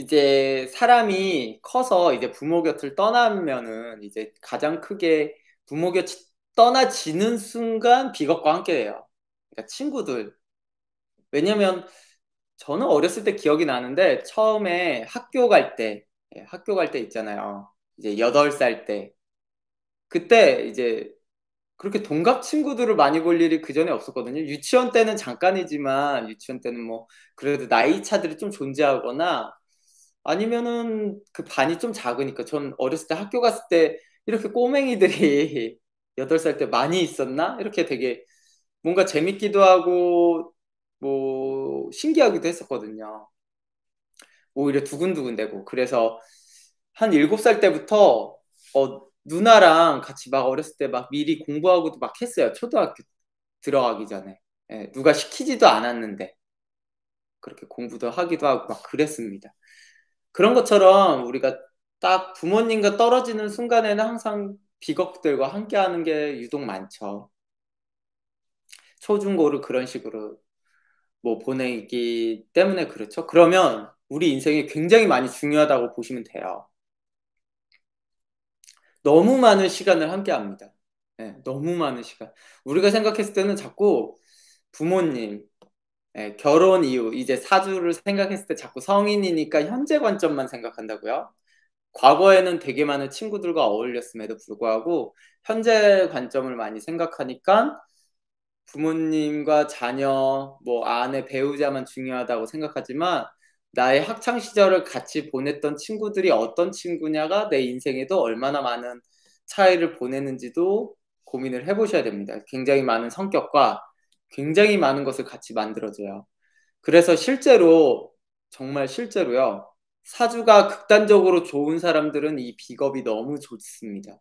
이제 사람이 커서 이제 부모 곁을 떠나면은 이제 가장 크게 부모 곁이 떠나지는 순간 비겁과 함께 돼요. 그러니까 친구들. 왜냐면 저는 어렸을 때 기억이 나는데 처음에 학교 갈 때, 예, 학교 갈 때 있잖아요. 이제 8살 때. 그때 이제 그렇게 동갑 친구들을 많이 볼 일이 그 전에 없었거든요. 유치원 때는 잠깐이지만 유치원 때는 뭐 그래도 나이 차들이 좀 존재하거나 아니면은 그 반이 좀 작으니까 전 어렸을 때 학교 갔을 때 이렇게 꼬맹이들이 여덟 살 때 많이 있었나? 이렇게 되게 뭔가 재밌기도 하고 뭐 신기하기도 했었거든요. 오히려 두근두근되고 그래서 한 일곱 살 때부터 어, 누나랑 같이 막 어렸을 때 막 미리 공부하고도 막 했어요. 초등학교 들어가기 전에. 예, 누가 시키지도 않았는데 그렇게 공부도 하기도 하고 막 그랬습니다. 그런 것처럼 우리가 딱 부모님과 떨어지는 순간에는 항상 비극들과 함께하는 게 유독 많죠. 초중고를 그런 식으로 뭐 보내기 때문에 그렇죠. 그러면 우리 인생이 굉장히 많이 중요하다고 보시면 돼요. 너무 많은 시간을 함께 합니다. 네, 너무 많은 시간. 우리가 생각했을 때는 자꾸 부모님, 예, 결혼 이후 이제 사주를 생각했을 때 자꾸 성인이니까 현재 관점만 생각한다고요. 과거에는 되게 많은 친구들과 어울렸음에도 불구하고 현재 관점을 많이 생각하니까 부모님과 자녀, 뭐 아내, 배우자만 중요하다고 생각하지만 나의 학창 시절을 같이 보냈던 친구들이 어떤 친구냐가 내 인생에도 얼마나 많은 차이를 보내는지도 고민을 해보셔야 됩니다. 굉장히 많은 성격과 굉장히 많은 것을 같이 만들어줘요. 그래서 실제로 정말 실제로요. 사주가 극단적으로 좋은 사람들은 이 비겁이 너무 좋습니다.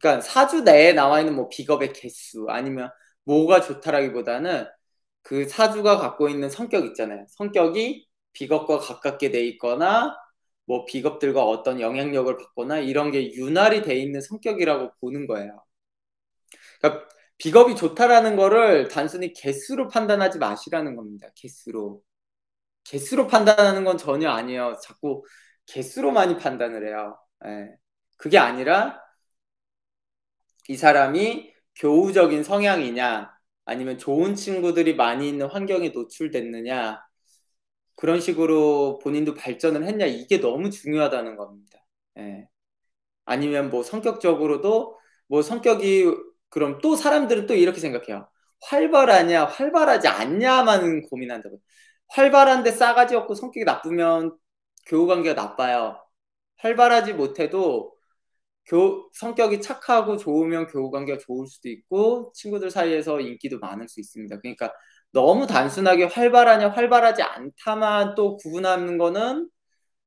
그러니까 사주 내에 나와 있는 뭐 비겁의 개수 아니면 뭐가 좋다라기보다는 그 사주가 갖고 있는 성격 있잖아요. 성격이 비겁과 가깝게 돼 있거나 뭐 비겁들과 어떤 영향력을 받거나 이런 게윤활이돼 있는 성격이라고 보는 거예요. 그러니까 비겁이 좋다라는 거를 단순히 개수로 판단하지 마시라는 겁니다. 개수로. 개수로 판단하는 건 전혀 아니에요. 자꾸 개수로 많이 판단을 해요. 예. 그게 아니라 이 사람이 교우적인 성향이냐, 아니면 좋은 친구들이 많이 있는 환경에 노출됐느냐, 그런 식으로 본인도 발전을 했냐, 이게 너무 중요하다는 겁니다. 예. 아니면 뭐 성격적으로도 뭐 성격이 그럼 또 사람들은 또 이렇게 생각해요. 활발하냐, 활발하지 않냐만 고민한다고. 활발한데 싸가지 없고 성격이 나쁘면 교우 관계가 나빠요. 활발하지 못해도 교, 성격이 착하고 좋으면 교우 관계가 좋을 수도 있고 친구들 사이에서 인기도 많을 수 있습니다. 그러니까 너무 단순하게 활발하냐 활발하지 않다만 또 구분하는 거는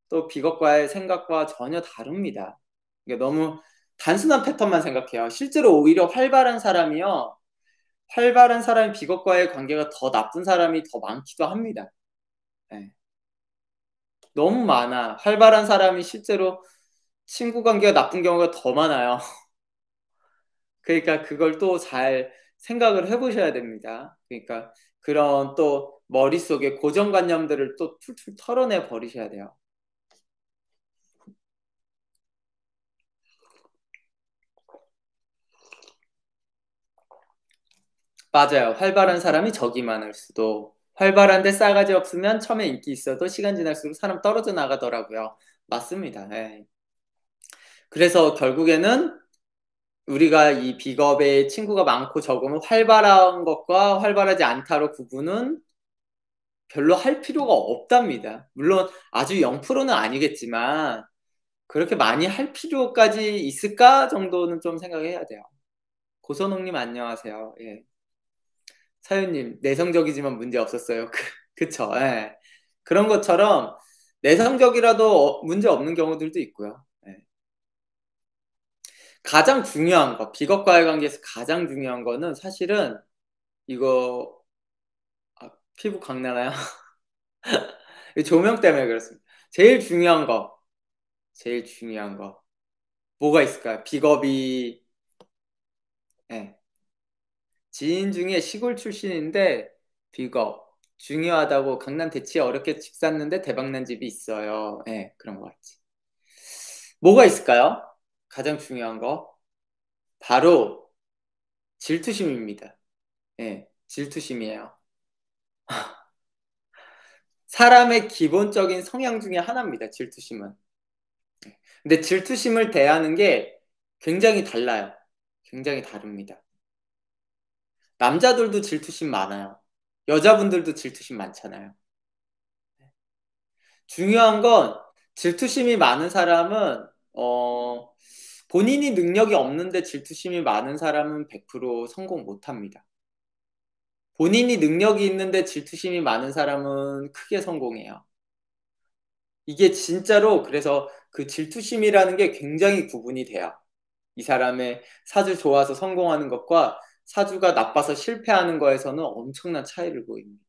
또 비겁과의 생각과 전혀 다릅니다. 그러니까 너무 단순한 패턴만 생각해요. 실제로 오히려 활발한 사람이요. 활발한 사람이 비겁과의 관계가 더 나쁜 사람이 더 많기도 합니다. 네. 너무 많아. 활발한 사람이 실제로 친구 관계가 나쁜 경우가 더 많아요. 그러니까 그걸 또 잘 생각을 해보셔야 됩니다. 그러니까 그런 또 머릿속에 고정관념들을 또 툴툴 털어내 버리셔야 돼요. 맞아요. 활발한 사람이 적이 많을 수도. 활발한데 싸가지 없으면 처음에 인기 있어도 시간 지날수록 사람 떨어져 나가더라고요. 맞습니다. 예. 그래서 결국에는 우리가 이 비겁의 친구가 많고 적으면 활발한 것과 활발하지 않다로 구분은 별로 할 필요가 없답니다. 물론 아주 0%는 아니겠지만 그렇게 많이 할 필요까지 있을까 정도는 좀 생각해야 돼요. 고선홍님 안녕하세요. 예. 사연님 내성적이지만 문제 없었어요. 그, 그쵸? 예. 그런 것처럼 내성적이라도 어, 문제 없는 경우들도 있고요. 예. 가장 중요한 거 비겁과의 관계에서 가장 중요한 거는 사실은 이거 아, 피부 강나나요? 조명 때문에 그렇습니다. 제일 중요한 거 제일 중요한 거 뭐가 있을까요? 비겁이 예. 지인 중에 시골 출신인데 비겁, 중요하다고 강남 대치에 어렵게 집 샀는데 대박난 집이 있어요. 예, 네, 그런 거 같지. 뭐가 있을까요? 가장 중요한 거. 바로 질투심입니다. 예, 네, 질투심이에요. 사람의 기본적인 성향 중에 하나입니다. 질투심은. 예, 근데 질투심을 대하는 게 굉장히 달라요. 굉장히 다릅니다. 남자들도 질투심 많아요. 여자분들도 질투심 많잖아요. 네. 중요한 건 질투심이 많은 사람은 어, 본인이 능력이 없는데 질투심이 많은 사람은 100% 성공 못합니다. 본인이 능력이 있는데 질투심이 많은 사람은 크게 성공해요. 이게 진짜로 그래서 그 질투심이라는 게 굉장히 구분이 돼요. 이 사람의 사주 좋아서 성공하는 것과 사주가 나빠서 실패하는 거에서는 엄청난 차이를 보입니다.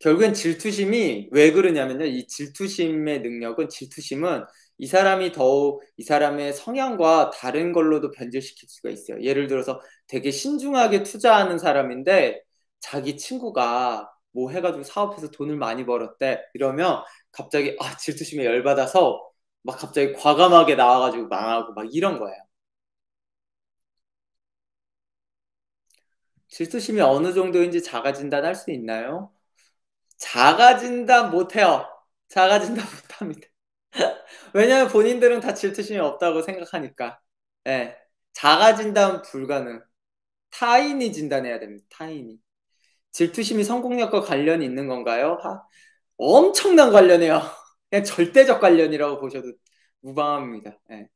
결국엔 질투심이 왜 그러냐면요. 이 질투심의 능력은 질투심은 이 사람이 더욱 이 사람의 성향과 다른 걸로도 변질시킬 수가 있어요. 예를 들어서 되게 신중하게 투자하는 사람인데 자기 친구가 뭐 해가지고 사업해서 돈을 많이 벌었대 이러면 갑자기 아 질투심에 열받아서 막 갑자기 과감하게 나와가지고 망하고 막 이런 거예요. 질투심이 어느 정도인지 자가진단 할 수 있나요? 자가진단 못해요. 자가진단 못합니다. 왜냐면 본인들은 다 질투심이 없다고 생각하니까. 예. 네. 자가진단 불가능. 타인이 진단해야 됩니다. 타인이. 질투심이 성공력과 관련이 있는 건가요? 하, 엄청난 관련이에요. 그냥 절대적 관련이라고 보셔도 무방합니다. 예.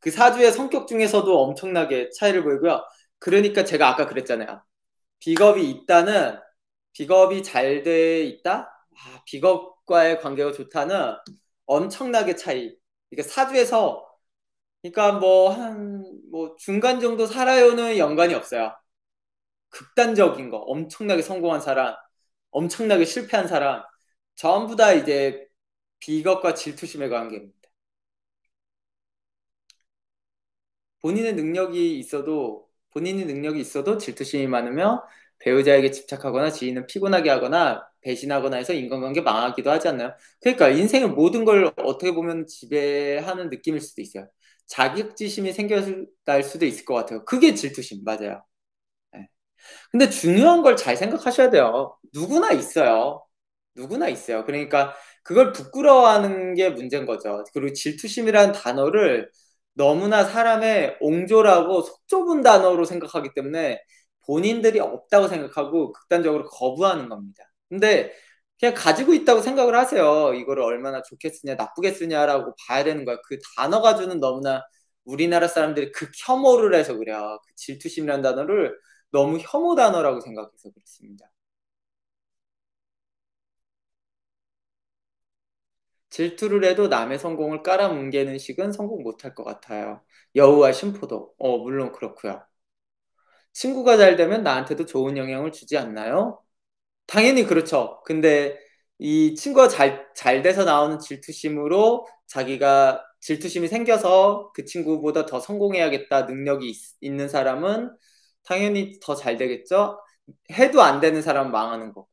그 사주의 성격 중에서도 엄청나게 차이를 보이고요. 그러니까 제가 아까 그랬잖아요. 비겁이 있다는 비겁이 잘 돼 있다. 아, 비겁과의 관계가 좋다는 엄청나게 차이. 그러니까 사주에서 그러니까 뭐한뭐 뭐 중간 정도 살아요는 연관이 없어요. 극단적인 거, 엄청나게 성공한 사람, 엄청나게 실패한 사람, 전부 다 이제 비겁과 질투심의 관계입니다. 본인의 능력이 있어도 본인이 능력이 있어도 질투심이 많으며 배우자에게 집착하거나 지인은 피곤하게 하거나 배신하거나 해서 인간관계 망하기도 하지 않나요? 그러니까 인생의 모든 걸 어떻게 보면 지배하는 느낌일 수도 있어요. 자격지심이 생겨날 수도 있을 것 같아요. 그게 질투심 맞아요. 네. 근데 중요한 걸 잘 생각하셔야 돼요. 누구나 있어요. 누구나 있어요. 그러니까 그걸 부끄러워하는 게 문제인 거죠. 그리고 질투심이라는 단어를 너무나 사람의 옹졸하고 속 좁은 단어로 생각하기 때문에 본인들이 없다고 생각하고 극단적으로 거부하는 겁니다. 근데 그냥 가지고 있다고 생각을 하세요. 이거를 얼마나 좋게 쓰냐, 나쁘게 쓰냐라고 봐야 되는 거야. 그 단어가 주는 너무나 우리나라 사람들이 그 혐오를 해서 그래요. 그 질투심이라는 단어를 너무 혐오 단어라고 생각해서 그렇습니다. 질투를 해도 남의 성공을 깔아뭉개는 식은 성공 못할 것 같아요. 여우와 심포도. 어, 물론 그렇고요. 친구가 잘 되면 나한테도 좋은 영향을 주지 않나요? 당연히 그렇죠. 근데 이 친구가 잘, 잘 돼서 나오는 질투심으로 자기가 질투심이 생겨서 그 친구보다 더 성공해야겠다 능력이 있, 있는 사람은 당연히 더 잘 되겠죠? 해도 안 되는 사람은 망하는 거고.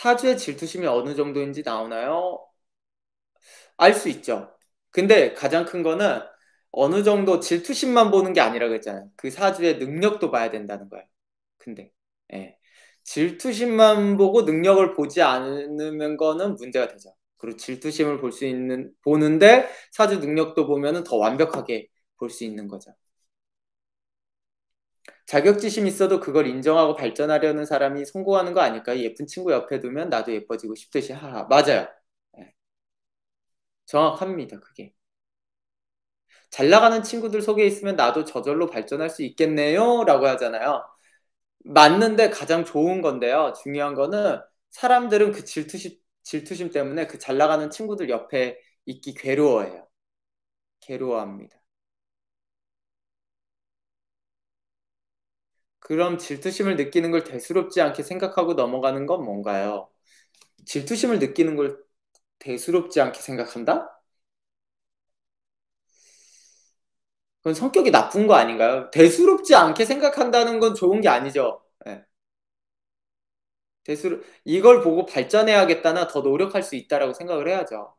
사주의 질투심이 어느 정도인지 나오나요? 알 수 있죠. 근데 가장 큰 거는 어느 정도 질투심만 보는 게 아니라 그랬잖아요. 그 사주의 능력도 봐야 된다는 거예요. 근데 예. 질투심만 보고 능력을 보지 않으면 거는 문제가 되죠. 그리고 질투심을 볼 수 있는 보는데 사주 능력도 보면은 더 완벽하게 볼 수 있는 거죠. 자격지심 있어도 그걸 인정하고 발전하려는 사람이 성공하는 거아닐까 예쁜 친구 옆에 두면 나도 예뻐지고 싶듯이 하하 맞아요. 네. 정확합니다. 그게. 잘 나가는 친구들 속에 있으면 나도 저절로 발전할 수 있겠네요 라고 하잖아요. 맞는데 가장 좋은 건데요. 중요한 거는 사람들은 그 질투심, 질투심 때문에 그 잘 나가는 친구들 옆에 있기 괴로워해요. 괴로워합니다. 그럼 질투심을 느끼는 걸 대수롭지 않게 생각하고 넘어가는 건 뭔가요? 질투심을 느끼는 걸 대수롭지 않게 생각한다? 그건 성격이 나쁜 거 아닌가요? 대수롭지 않게 생각한다는 건 좋은 게 아니죠. 네. 예. 대수로 이걸 보고 발전해야겠다나 더 노력할 수 있다라고 생각을 해야죠.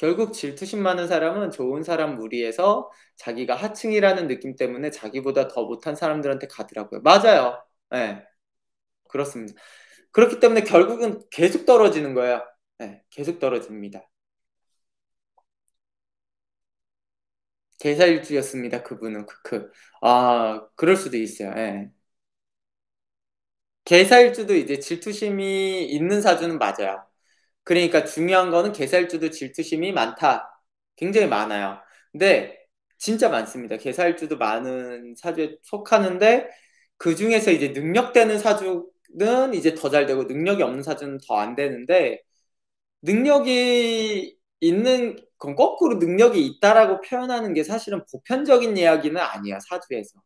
결국 질투심 많은 사람은 좋은 사람 무리해서 자기가 하층이라는 느낌 때문에 자기보다 더 못한 사람들한테 가더라고요. 맞아요. 네. 그렇습니다. 그렇기 때문에 결국은 계속 떨어지는 거예요. 네, 계속 떨어집니다. 개사일주였습니다 그분은 크크. 아, 그럴 수도 있어요. 예. 계사일주도 이제 질투심이 있는 사주는 맞아요. 그러니까 중요한 거는 개살주도 질투심이 많다. 굉장히 많아요. 근데 진짜 많습니다. 개살주도 많은 사주에 속하는데 그 중에서 이제 능력되는 사주는 이제 더 잘 되고 능력이 없는 사주는 더 안 되는데 능력이 있는 건 거꾸로 능력이 있다라고 표현하는 게 사실은 보편적인 이야기는 아니야 사주에서.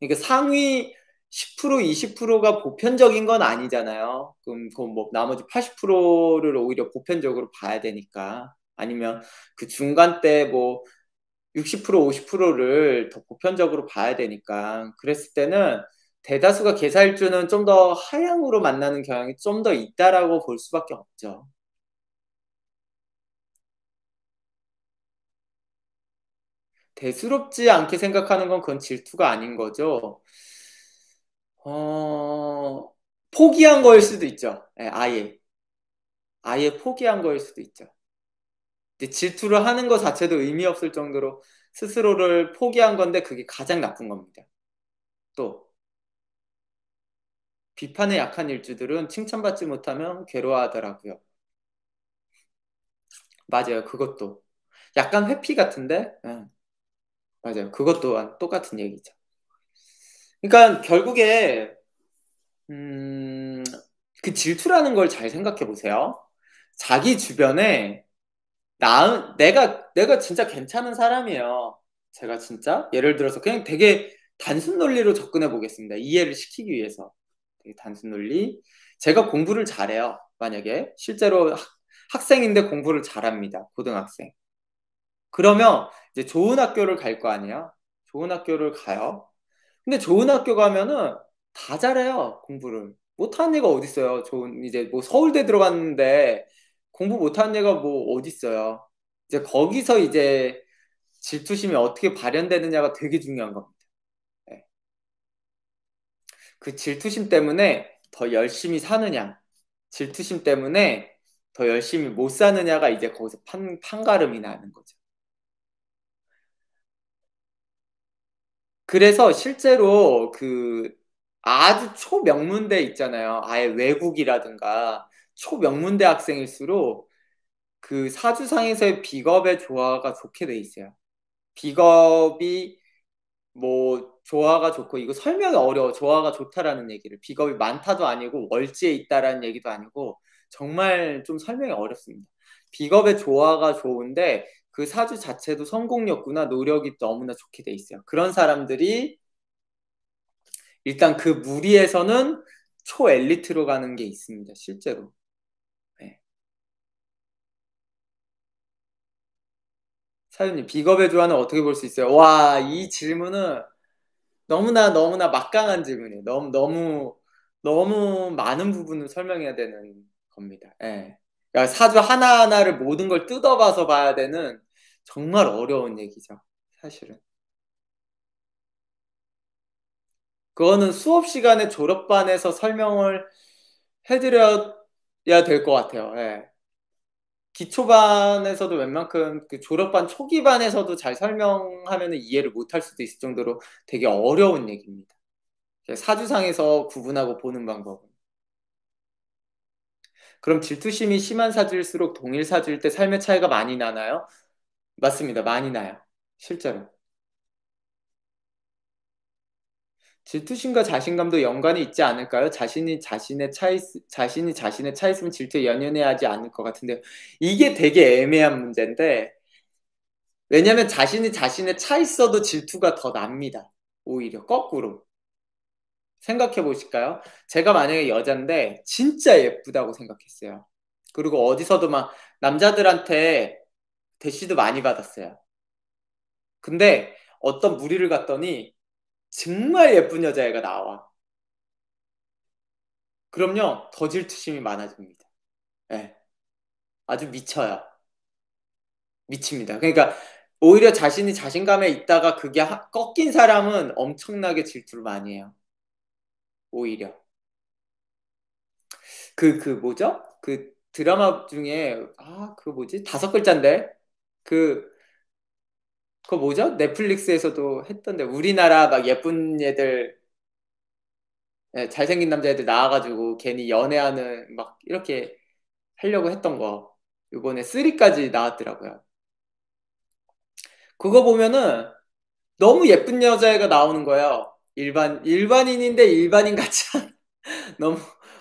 그러니까 상위 10% 20%가 보편적인 건 아니잖아요. 그럼 그뭐 나머지 80%를 오히려 보편적으로 봐야 되니까 아니면 그중간때뭐60% 50%를 더 보편적으로 봐야 되니까 그랬을 때는 대다수가 개살주는 좀 더 하향으로 만나는 경향이 좀 더 있다라고 볼 수밖에 없죠. 대수롭지 않게 생각하는 건 그건 질투가 아닌 거죠. 어, 포기한 거일 수도 있죠. 네, 아예. 아예 포기한 거일 수도 있죠. 질투를 하는 것 자체도 의미 없을 정도로 스스로를 포기한 건데 그게 가장 나쁜 겁니다. 또, 비판에 약한 일주들은 칭찬받지 못하면 괴로워하더라고요. 맞아요. 그것도. 약간 회피 같은데? 응. 예. 맞아요. 그것 또한 똑같은 얘기죠. 그러니까 결국에 음, 그 질투라는 걸 잘 생각해 보세요. 자기 주변에 나 내가 내가 진짜 괜찮은 사람이에요. 제가 진짜 예를 들어서 그냥 되게 단순 논리로 접근해 보겠습니다. 이해를 시키기 위해서 되게 단순 논리. 제가 공부를 잘해요. 만약에 실제로 학생인데 공부를 잘합니다. 고등학생. 그러면 이제 좋은 학교를 갈 거 아니에요? 좋은 학교를 가요. 근데 좋은 학교 가면은 다 잘해요 공부를 못하는 애가 어딨어요 좋은 이제 뭐 서울대 들어갔는데 공부 못하는 애가 뭐 어딨어요 이제 거기서 이제 질투심이 어떻게 발현되느냐가 되게 중요한 겁니다 네. 그 질투심 때문에 더 열심히 사느냐 질투심 때문에 더 열심히 못 사느냐가 이제 거기서 판, 판가름이 나는 거죠 그래서 실제로 그 아주 초명문대 있잖아요. 아예 외국이라든가 초명문대 학생일수록 그 사주상에서의 비겁의 조화가 좋게 돼 있어요. 비겁이 뭐 조화가 좋고 이거 설명이 어려워. 조화가 좋다라는 얘기를 비겁이 많다도 아니고 월지에 있다라는 얘기도 아니고 정말 좀 설명이 어렵습니다. 비겁의 조화가 좋은데 그 사주 자체도 성공력구나 노력이 너무나 좋게 돼 있어요. 그런 사람들이 일단 그 무리에서는 초엘리트로 가는 게 있습니다. 실제로. 네. 사장님 비겁의 조화는 어떻게 볼 수 있어요? 와, 이 질문은 너무나 너무나 막강한 질문이에요. 너무 너무 너무 많은 부분을 설명해야 되는 겁니다. 네. 사주 하나하나를 모든 걸 뜯어봐서 봐야 되는 정말 어려운 얘기죠. 사실은. 그거는 수업 시간에 졸업반에서 설명을 해드려야 될 것 같아요. 예. 기초반에서도 웬만큼 그 졸업반 초기반에서도 잘 설명하면 이해를 못할 수도 있을 정도로 되게 어려운 얘기입니다. 사주상에서 구분하고 보는 방법은. 그럼 질투심이 심한 사주일수록 동일 사주일 때 삶의 차이가 많이 나나요? 맞습니다. 많이 나요. 실제로. 질투심과 자신감도 연관이 있지 않을까요? 자신이 자신의 차 있, 자신이 자신의 차 있으면 질투에 연연해 하지 않을 것같은데 이게 되게 애매한 문제인데 왜냐하면 자신이 자신의 차 있어도 질투가 더 납니다. 오히려 거꾸로 생각해 보실까요? 제가 만약에 여잔데 진짜 예쁘다고 생각했어요. 그리고 어디서도 막 남자들한테 대시도 많이 받았어요. 근데 어떤 무리를 갔더니 정말 예쁜 여자애가 나와. 그럼요, 더 질투심이 많아집니다. 네. 아주 미쳐요. 미칩니다. 그러니까 오히려 자신이 자신감에 있다가 그게 꺾인 사람은 엄청나게 질투를 많이 해요. 오히려. 그, 그 뭐죠? 그 드라마 중에, 아, 그 뭐지? 다섯 글자인데? 그, 그 뭐죠? 넷플릭스에서도 했던데, 우리나라 막 예쁜 애들, 네, 잘생긴 남자애들 나와가지고 괜히 연애하는 막 이렇게 하려고 했던 거. 이번에 3까지 나왔더라고요. 그거 보면은 너무 예쁜 여자애가 나오는 거예요. 일반, 일반인인데 일반인 같지 않, 너무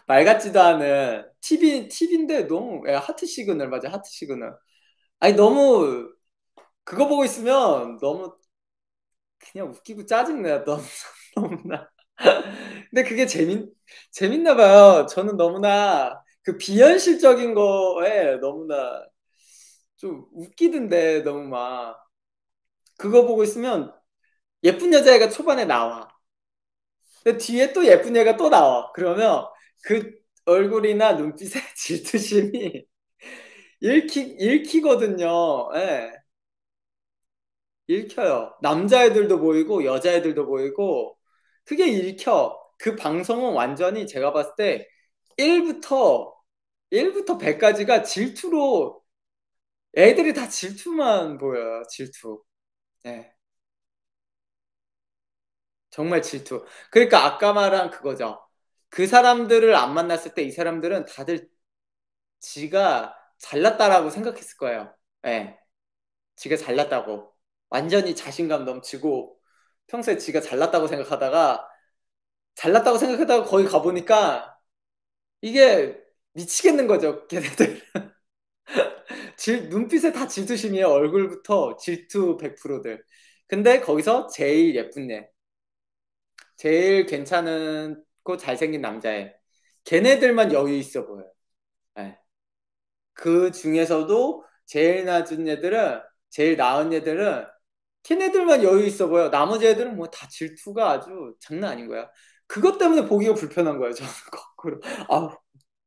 말 같지도 않은, TV, TV인데 너무, 예, 하트 시그널, 맞아, 하트 시그널. 아니 너무 그거 보고 있으면 너무 그냥 웃기고 짜증나요. 너무 너무나. 근데 그게 재밌 재밌나 봐요. 저는 너무나 그 비현실적인 거에 너무나 좀 웃기던데 너무 막 그거 보고 있으면 예쁜 여자애가 초반에 나와. 근데 뒤에 또 예쁜 애가 또 나와. 그러면 그 얼굴이나 눈빛의 질투심이 읽히, 읽히거든요. 예. 읽혀요. 남자애들도 보이고, 여자애들도 보이고, 그게 읽혀. 그 방송은 완전히 제가 봤을 때 1부터, 1부터 100까지가 질투로, 애들이 다 질투만 보여요. 질투. 예. 정말 질투. 그러니까 아까 말한 그거죠. 그 사람들을 안 만났을 때 이 사람들은 다들 지가 잘났다라고 생각했을 거예요. 예. 네. 지가 잘났다고. 완전히 자신감 넘치고 평소에 지가 잘났다고 생각하다가 잘났다고 생각하다가 거기 가보니까 이게 미치겠는 거죠, 걔네들. 질, 눈빛에 다 질투심이에요. 얼굴부터 질투 100%들. 근데 거기서 제일 예쁜 애. 제일 괜찮고 은 잘생긴 남자애. 걔네들만 여유 있어 보여요. 네. 그 중에서도 제일 낮은 애들은 제일 나은 애들은 걔네들만 여유 있어 보여. 나머지 애들은 뭐 다 질투가 아주 장난 아닌 거야. 그것 때문에 보기가 불편한 거예요. 저는 거꾸로 아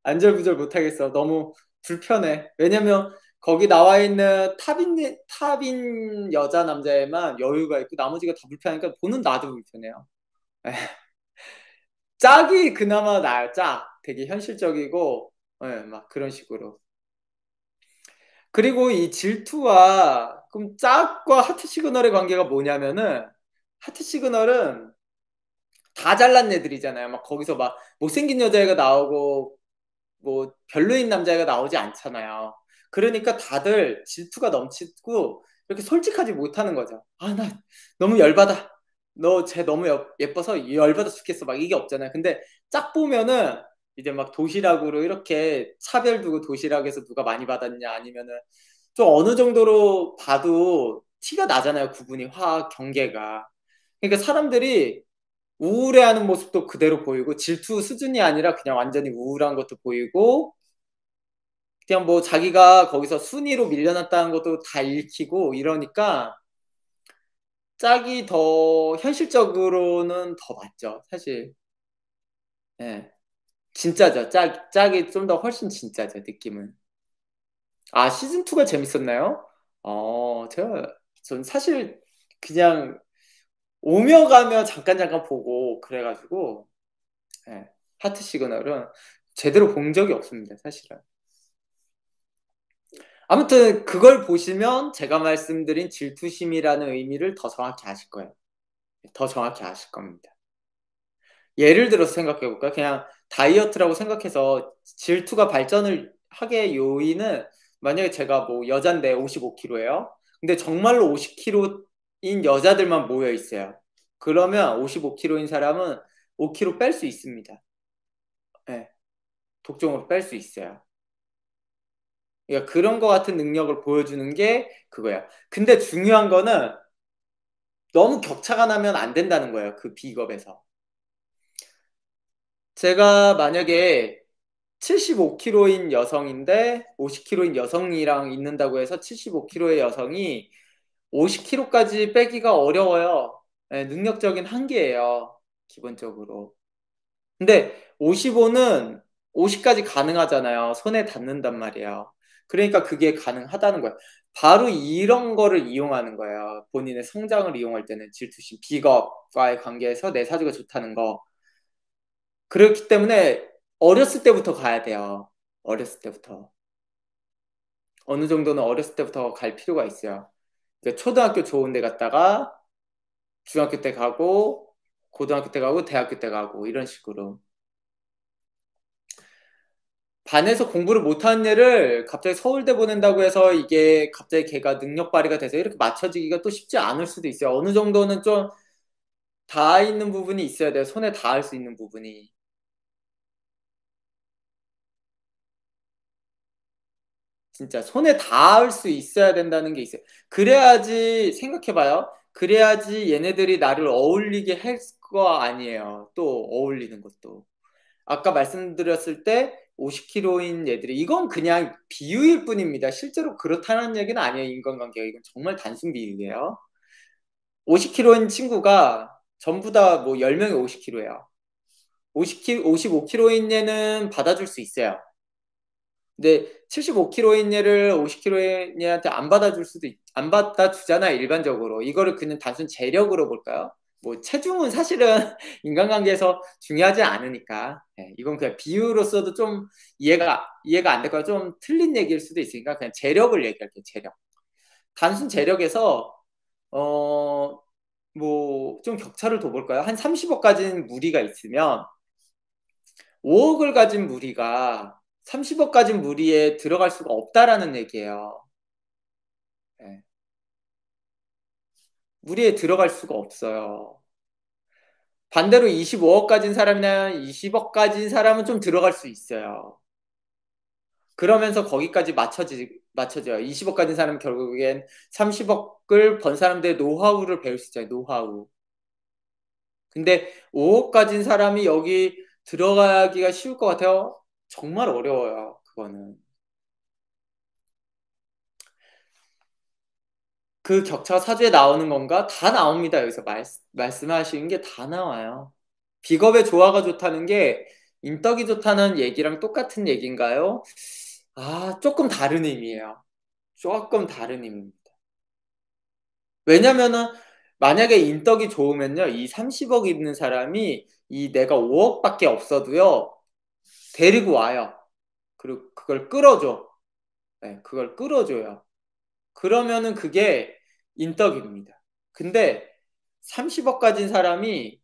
안절부절 못하겠어. 너무 불편해. 왜냐면 거기 나와 있는 탑인 탑인 여자 남자에만 여유가 있고 나머지가 다 불편하니까 보는 나도 불편해요. 짝이 그나마 나요. 짝 되게 현실적이고 예, 막 그런 식으로. 그리고 이 질투와 그럼 짝과 하트 시그널의 관계가 뭐냐면은 하트 시그널은 다 잘난 애들이잖아요. 막 거기서 막 못생긴 여자애가 나오고 뭐 별로인 남자애가 나오지 않잖아요. 그러니까 다들 질투가 넘치고 이렇게 솔직하지 못하는 거죠. 아, 나 너무 열받아. 너 쟤 너무 예, 예뻐서 열받아 죽겠어. 막 이게 없잖아요. 근데 짝 보면은 이제 막 도시락으로 이렇게 차별 두고 도시락에서 누가 많이 받았냐 아니면은 좀 어느 정도로 봐도 티가 나잖아요 구분이 화학 경계가 그러니까 사람들이 우울해하는 모습도 그대로 보이고 질투 수준이 아니라 그냥 완전히 우울한 것도 보이고 그냥 뭐 자기가 거기서 순위로 밀려났다는 것도 다 읽히고 이러니까 짝이 더 현실적으로는 더 맞죠 사실 예. 네. 진짜죠. 짝, 짝이 좀 더 훨씬 진짜죠, 느낌은. 아, 시즌2가 재밌었나요? 어, 제가, 전 사실 그냥 오며 가며 잠깐 잠깐 보고 그래가지고, 네, 하트 시그널은 제대로 본 적이 없습니다, 사실은. 아무튼 그걸 보시면 제가 말씀드린 질투심이라는 의미를 더 정확히 아실 거예요. 더 정확히 아실 겁니다. 예를 들어서 생각해 볼까요? 그냥 다이어트라고 생각해서 질투가 발전을 하게 요인은 만약에 제가 뭐 여잔데 55kg예요. 근데 정말로 50kg인 여자들만 모여 있어요. 그러면 55kg인 사람은 5kg 뺄 수 있습니다. 네. 예. 독종으로 뺄 수 있어요. 그러니까 그런 것 같은 능력을 보여주는 게 그거야. 근데 중요한 거는 너무 격차가 나면 안 된다는 거예요. 그 비겁에서. 제가 만약에 75kg인 여성인데 50kg인 여성이랑 있는다고 해서 75kg의 여성이 50kg까지 빼기가 어려워요. 네, 능력적인 한계예요. 기본적으로. 근데 55는 50까지 가능하잖아요. 손에 닿는단 말이에요. 그러니까 그게 가능하다는 거예요. 바로 이런 거를 이용하는 거예요. 본인의 성장을 이용할 때는 질투심, 비겁과의 관계에서 내 사주가 좋다는 거. 그렇기 때문에 어렸을 때부터 가야 돼요. 어렸을 때부터. 어느 정도는 어렸을 때부터 갈 필요가 있어요. 그러니까 초등학교 좋은 데 갔다가 중학교 때 가고 고등학교 때 가고 대학교 때 가고 이런 식으로 반에서 공부를 못하는 애를 갑자기 서울대 보낸다고 해서 이게 갑자기 걔가 능력 발휘가 돼서 이렇게 맞춰지기가 또 쉽지 않을 수도 있어요. 어느 정도는 좀 닿아 있는 부분이 있어야 돼요. 손에 닿을 수 있는 부분이. 진짜 손에 닿을 수 있어야 된다는 게 있어요. 그래야지 생각해봐요. 그래야지 얘네들이 나를 어울리게 할 거 아니에요. 또 어울리는 것도. 아까 말씀드렸을 때 50kg인 얘들이 이건 그냥 비유일 뿐입니다. 실제로 그렇다는 얘기는 아니에요. 인간관계가 이건 정말 단순 비유예요. 50kg인 친구가 전부 다 뭐 10명이 50kg예요. 50kg, 55kg인 얘는 받아줄 수 있어요. 근데 75kg인 얘를 50kg인 얘한테 안 받아줄 수도 있, 안받아주잖아 일반적으로 이거를 그냥 단순 재력으로 볼까요? 뭐 체중은 사실은 인간관계에서 중요하지 않으니까 네, 이건 그냥 비유로서도 좀 이해가 이해가 안 될까 좀 틀린 얘기일 수도 있으니까 그냥 재력을 얘기할게요 재력 단순 재력에서 어 뭐 좀 격차를 둬볼까요? 한 30억 가진 무리가 있으면 5억을 가진 무리가 30억까진 무리에 들어갈 수가 없다라는 얘기예요. 네. 무리에 들어갈 수가 없어요. 반대로 25억 가진 사람이나 20억 가진 사람은 좀 들어갈 수 있어요. 그러면서 거기까지 맞춰지, 맞춰져요. 20억 가진 사람은 결국엔 30억을 번 사람들의 노하우를 배울 수 있잖아요. 노하우. 근데 5억 가진 사람이 여기 들어가기가 쉬울 것 같아요. 정말 어려워요. 그거는. 그 격차 사주에 나오는 건가? 다 나옵니다. 여기서 말, 말씀하시는 게 다 나와요. 비겁의 조화가 좋다는 게 인덕이 좋다는 얘기랑 똑같은 얘기인가요? 아, 조금 다른 의미예요. 조금 다른 의미입니다. 왜냐면은 만약에 인덕이 좋으면요. 이 30억 있는 사람이 이 내가 5억밖에 없어도요. 데리고 와요. 그리고 그걸 끌어줘. 네, 그걸 끌어줘요. 그러면은 그게 인덕입니다. 근데 30억 가진 사람이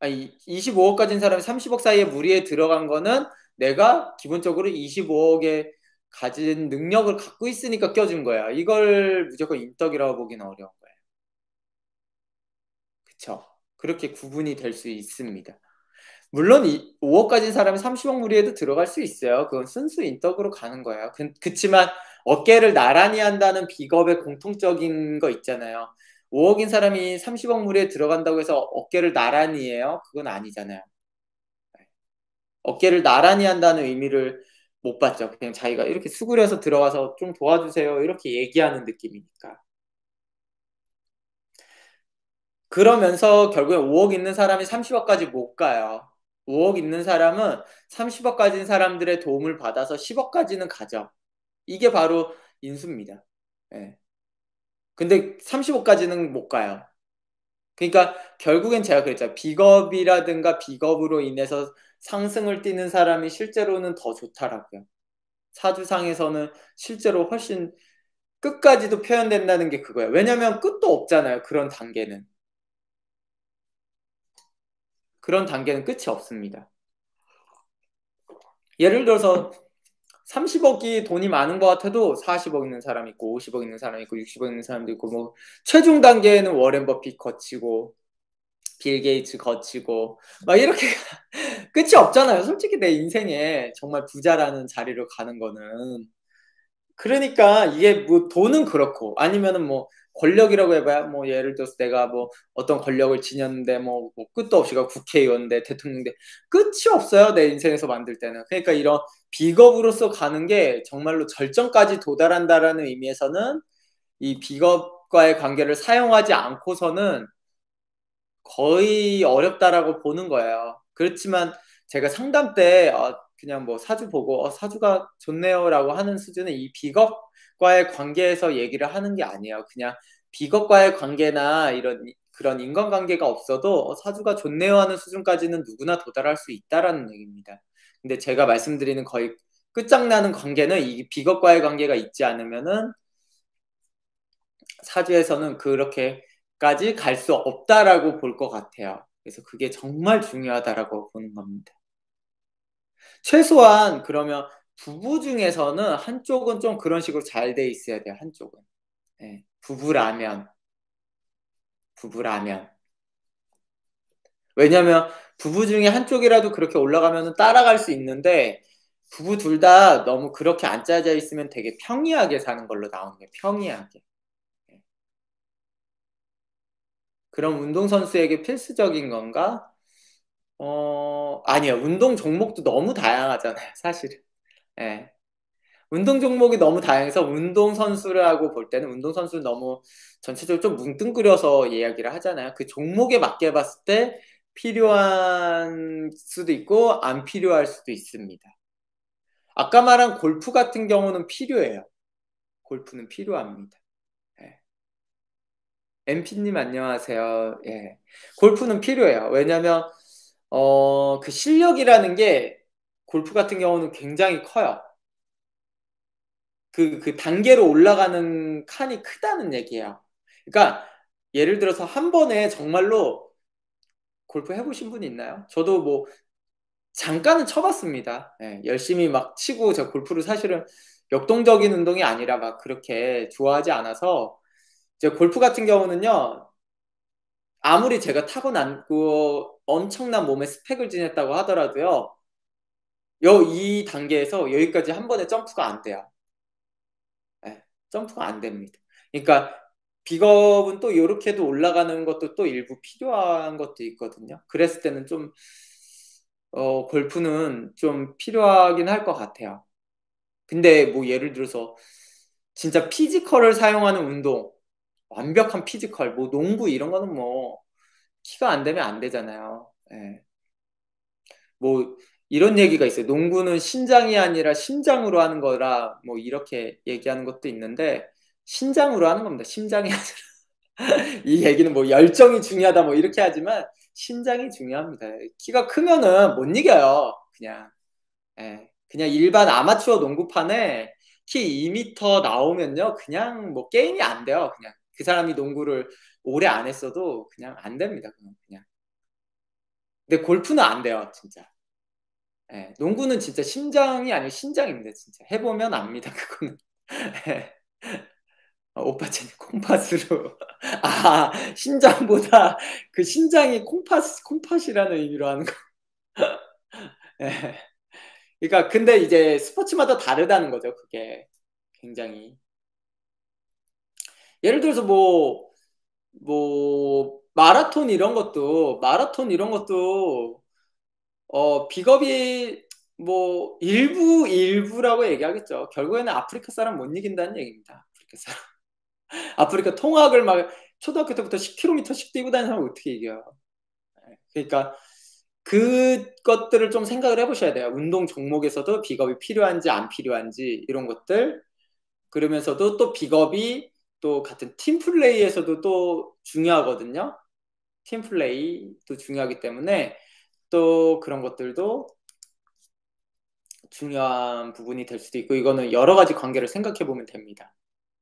아니 25억 가진 사람이 30억 사이에 무리에 들어간 거는 내가 기본적으로 25억에 가진 능력을 갖고 있으니까 껴준 거야. 이걸 무조건 인덕이라고 보기는 어려운 거예요. 그쵸? 그렇게 구분이 될 수 있습니다. 물론 이 5억 가진 사람이 30억 무리에도 들어갈 수 있어요. 그건 순수 인덕으로 가는 거예요. 그, 그치만 어깨를 나란히 한다는 비겁의 공통적인 거 있잖아요. 5억인 사람이 30억 무리에 들어간다고 해서 어깨를 나란히 해요? 그건 아니잖아요. 어깨를 나란히 한다는 의미를 못 봤죠. 그냥 자기가 이렇게 수그려서 들어가서좀 도와주세요. 이렇게 얘기하는 느낌이니까. 그러면서 결국에 5억 있는 사람이 30억까지 못 가요. 5억 있는 사람은 30억 가진 사람들의 도움을 받아서 10억까지는 가져. 이게 바로 인수입니다. 예. 근데 35까지는 못 가요. 그러니까 결국엔 제가 그랬잖아요. 비겁이라든가 비겁으로 인해서 상승을 띠는 사람이 실제로는 더 좋다라고요. 사주상에서는 실제로 훨씬 끝까지도 표현된다는 게 그거예요. 왜냐면 끝도 없잖아요. 그런 단계는. 그런 단계는 끝이 없습니다. 예를 들어서 30억이 돈이 많은 것 같아도 40억 있는 사람 있고 50억 있는 사람 있고 60억 있는 사람도 있고 뭐 최종 단계에는 워렌 버핏 거치고 빌 게이츠 거치고 막 이렇게 끝이 없잖아요. 솔직히 내 인생에 정말 부자라는 자리로 가는 거는 그러니까 이게 뭐 돈은 그렇고 아니면은 뭐 권력이라고 해봐야 뭐 예를 들어서 내가 뭐 어떤 권력을 지녔는데 뭐, 뭐 끝도 없이 가 국회의원인데 대통령인데 끝이 없어요 내 인생에서 만들 때는 그러니까 이런 비겁으로서 가는 게 정말로 절정까지 도달한다라는 의미에서는 이 비겁과의 관계를 사용하지 않고서는 거의 어렵다라고 보는 거예요 그렇지만 제가 상담 때 어, 그냥 뭐 사주 보고 어, 사주가 좋네요라고 하는 수준의 이 비겁 과의 관계에서 얘기를 하는 게 아니에요. 그냥 비것과의 관계나 이런 그런 인간관계가 없어도 어, 사주가 좋네요 하는 수준까지는 누구나 도달할 수 있다라는 얘기입니다. 근데 제가 말씀드리는 거의 끝장나는 관계는 이 비겁과의 관계가 있지 않으면은 사주에서는 그렇게까지 갈 수 없다라고 볼 것 같아요. 그래서 그게 정말 중요하다라고 보는 겁니다. 최소한 그러면 부부 중에서는 한쪽은 좀 그런 식으로 잘 돼 있어야 돼요. 한쪽은. 네. 부부라면. 부부라면. 왜냐면 부부 중에 한쪽이라도 그렇게 올라가면 따라갈 수 있는데 부부 둘 다 너무 그렇게 안 짜져 있으면 되게 평이하게 사는 걸로 나오는 게 평이하게. 예. 그럼 운동선수에게 필수적인 건가? 어, 아니요. 운동 종목도 너무 다양하잖아요, 사실은. 예. 운동 종목이 너무 다양해서 운동 선수라고 볼 때는 운동 선수 너무 전체적으로 좀 뭉뚱그려서 이야기를 하잖아요. 그 종목에 맞게 봤을 때 필요한 수도 있고 안 필요할 수도 있습니다. 아까 말한 골프 같은 경우는 필요해요. 골프는 필요합니다. 예. 엠피님 안녕하세요. 예. 골프는 필요해요. 왜냐면 어, 그 실력이라는 게 골프 같은 경우는 굉장히 커요. 그, 그 단계로 올라가는 칸이 크다는 얘기예요. 그러니까 예를 들어서 한 번에 정말로 골프 해보신 분이 있나요? 저도 뭐 잠깐은 쳐봤습니다. 예, 열심히 막 치고 저 골프를 사실은 역동적인 운동이 아니라 막 그렇게 좋아하지 않아서 이제 골프 같은 경우는요 아무리 제가 타고났고 엄청난 몸의 스펙을 지녔다고 하더라도요 여, 이 단계에서 여기까지 한 번에 점프가 안 돼요. 네, 점프가 안 됩니다. 그러니까 비겁은 또 이렇게도 올라가는 것도 또 일부 필요한 것도 있거든요. 그랬을 때는 좀 어, 골프는 좀 필요하긴 할 것 같아요. 근데 뭐 예를 들어서 진짜 피지컬을 사용하는 운동, 완벽한 피지컬, 뭐 농구 이런 거는 뭐 키가 안 되면 안 되잖아요. 예. 뭐 이런 얘기가 있어요. 농구는 신장이 아니라 심장으로 하는 거라 뭐 이렇게 얘기하는 것도 있는데 신장으로 하는 겁니다. 심장이 아니라 이 얘기는 뭐 열정이 중요하다 뭐 이렇게 하지만 신장이 중요합니다. 키가 크면은 못 이겨요. 그냥 예. 그냥 일반 아마추어 농구판에 키 2m 나오면요. 그냥 뭐 게임이 안 돼요. 그냥 그 사람이 농구를 오래 안 했어도 그냥 안 됩니다. 그냥. 근데 골프는 안 돼요, 진짜. 예, 농구는 진짜 심장이 아니고 신장입니다. 진짜 해보면 압니다. 그거는. 예. 어, 아, 오빠쟤는 콩팥으로 아 신장보다 그 신장이 콩팥 콩팥이라는 의미로 하는 거. 예. 그러니까 근데 이제 스포츠마다 다르다는 거죠. 그게 굉장히 예를 들어서 뭐뭐 뭐 마라톤 이런 것도 마라톤 이런 것도 어, 비겁이 뭐 일부 일부라고 얘기하겠죠. 결국에는 아프리카 사람 못 이긴다는 얘기입니다. 아프리카 사람. 아프리카 통학을 막 초등학교 때부터 10km씩 뛰고 다니는 사람 어떻게 이겨요? 네, 그러니까 그것들을 좀 생각을 해보셔야 돼요. 운동 종목에서도 비겁이 필요한지 안 필요한지 이런 것들 그러면서도 또 비겁이 또 같은 팀 플레이에서도 또 중요하거든요. 팀 플레이도 중요하기 때문에 또 그런 것들도 중요한 부분이 될 수도 있고 이거는 여러 가지 관계를 생각해 보면 됩니다.